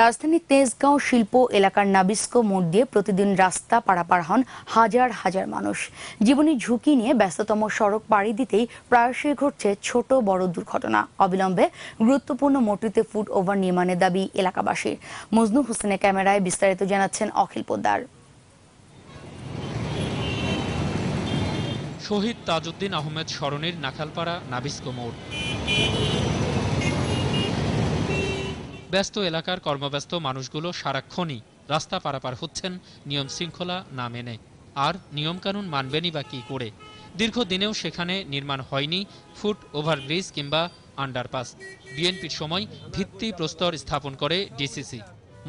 রাজধানীর তেজগাঁও শিল্প এলাকার নাবিস্কো মোড় দিয়ে প্রতিদিন রাস্তা পারাপার হন হাজার হাজার মানুষ জীবনের ঝুঁকি নিয়ে ব্যস্ততম সড়ক পাড়ি দিতেই প্রায়শই ঘটছে ছোট বড় দুর্ঘটনা অবিলম্বে গুরুত্বপূর্ণ মোটরিতে ফুট ওভার নির্মাণের দাবি এলাকাবাসীর মজনু হোসেনের ক্যামেরায় বিস্তারিত জানাচ্ছেন অখিল পোদ্দার শহীদ তাজউদ্দিন আহমেদ স্মরণের নাখালপাড়া নাবিস্কো মোড় ব্যস্ত এলাকার কর্মব্যস্ত মানুষগুলো সারাক্ষণই রাস্তা পারাপার হচ্ছেন নিয়ম শৃঙ্খলা না মেনে আর নিয়মকানুন মানবেনই বা কী করে দীর্ঘদিনেও সেখানে নির্মাণ হয়নি ফুট ওভারব্রিজ কিংবা আন্ডারপাস বিএনপির সময় ভিত্তি প্রস্তর স্থাপন করে ডিসিসি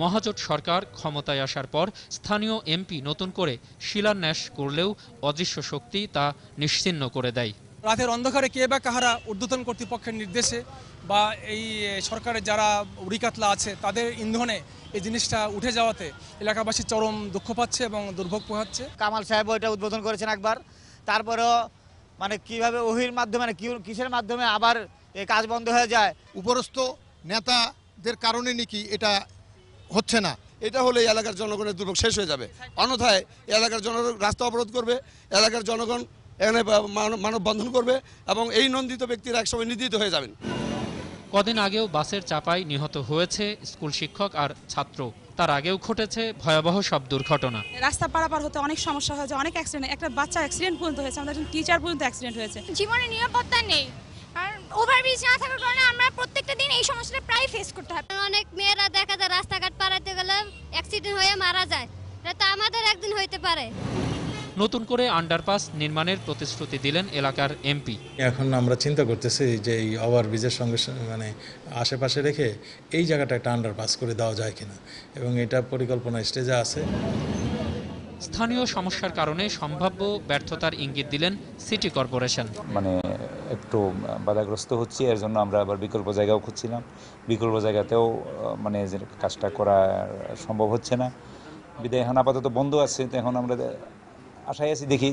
মহাজোট সরকার ক্ষমতায় আসার পর স্থানীয় এমপি নতুন করে শিলান্যাস করলেও অদৃশ্য শক্তি তা নিশ্চিন্ন করে দেয় রাতের অন্ধকারে কে বা কাহারা উর্ধ্বতন কর্তৃপক্ষের নির্দেশে বা এই সরকারের যারা উড়িকাতলা আছে তাদের ইন্ধনে এই জিনিসটা উঠে যাওয়াতে এলাকাবাসী চরম দুঃখ পাচ্ছে এবং দুর্ভোগ পোহাচ্ছে কামাল সাহেব ওইটা উদ্বোধন করেছেন একবার তারপরেও মানে কিভাবে ওহির মাধ্যমে মানে কিসের মাধ্যমে আবার কাজ বন্ধ হয়ে যায় উপরস্থ নেতাদের কারণে নাকি এটা হচ্ছে না এটা হলে এলাকার জনগণের দুর্ভোগ শেষ হয়ে যাবে অন্যথায় এলাকার জনগণ রাস্তা অবরোধ করবে এলাকার জনগণ এখানে মানববন্ধন করবে এবং এই নন্দিত ব্যক্তিরা একসময় নির্দিত হয়ে যাবেন কদিন আগেও বাসের চাপায় নিহত হয়েছে স্কুল শিক্ষক আর ছাত্র তার আগেও ঘটেছে ভয়াবহ সব দুর্ঘটনা রাস্তা পারাপার হতে অনেক সমস্যা হয়েছে অনেক অ্যাক্সিডেন্ট একটা বাচ্চা অ্যাক্সিডেন্ট পর্যন্ত হয়েছে আমাদের একজন টিচার পর্যন্ত অ্যাক্সিডেন্ট হয়েছে জীবনে নিরাপত্তা নেই আর ওভারব্রিজ না থাকার কারণে আমরা প্রত্যেকটা দিন এই সমস্যাটা প্রায় ফেস করতে হয় অনেক মেয়েরা দেখা যায় রাস্তাঘাট পারাতে গেলে অ্যাক্সিডেন্ট হয়ে মারা যায় এটা তো আমাদের একদিন হইতে পারে নতুন করে আন্ডারপাস নির্মাণের প্রতিশ্রুতি দিলেন এলাকার এমপি এখন আমরা চিন্তা করতেছি যে এই ওভারব্রিজের সঙ্গে মানে আশেপাশে রেখে এই জায়গাটা একটা আন্ডারপাস করে দেওয়া যায় কিনা এবং এটা পরিকল্পনা স্টেজে আছে স্থানীয় সমস্যার কারণে সম্ভাব্য ব্যর্থতার ইঙ্গিত দিলেন সিটি কর্পোরেশন মানে একটু বাধাগ্রস্ত হচ্ছে এর জন্য আমরা আবার বিকল্প জায়গাও খুঁজছিলাম বিকল্প জায়গাতেও মানে কাজটা করা সম্ভব হচ্ছে না বিদায় এখন আপাতত বন্ধ আছে এখন আমরা আশাই আছি দেখি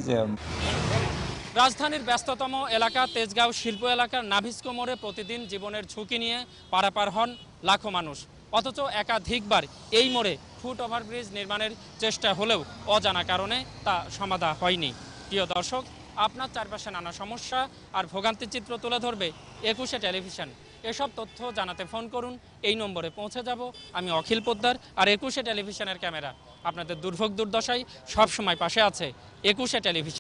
রাজধানীর ব্যস্ততম এলাকা তেজগাঁও শিল্প এলাকার কোমরে প্রতিদিন জীবনের ঝুঁকি নিয়ে পারাপার হন লাখো মানুষ অথচ একাধিকবার এই মোড়ে ফুট ওভারব্রিজ নির্মাণের চেষ্টা হলেও অজানা কারণে তা সমাধা হয়নি প্রিয় দর্শক আপনার চারপাশে নানা সমস্যা আর ভোগান্তির চিত্র তুলে ধরবে একুশে টেলিভিশন এসব তথ্য জানাতে ফোন করুন এই নম্বরে পৌঁছে যাব আমি অখিল পোদ্দার আর একুশে টেলিভিশনের ক্যামেরা আপনাদের দুর্ভোগ দুর্দশাই সবসময় পাশে আছে একুশে টেলিভিশন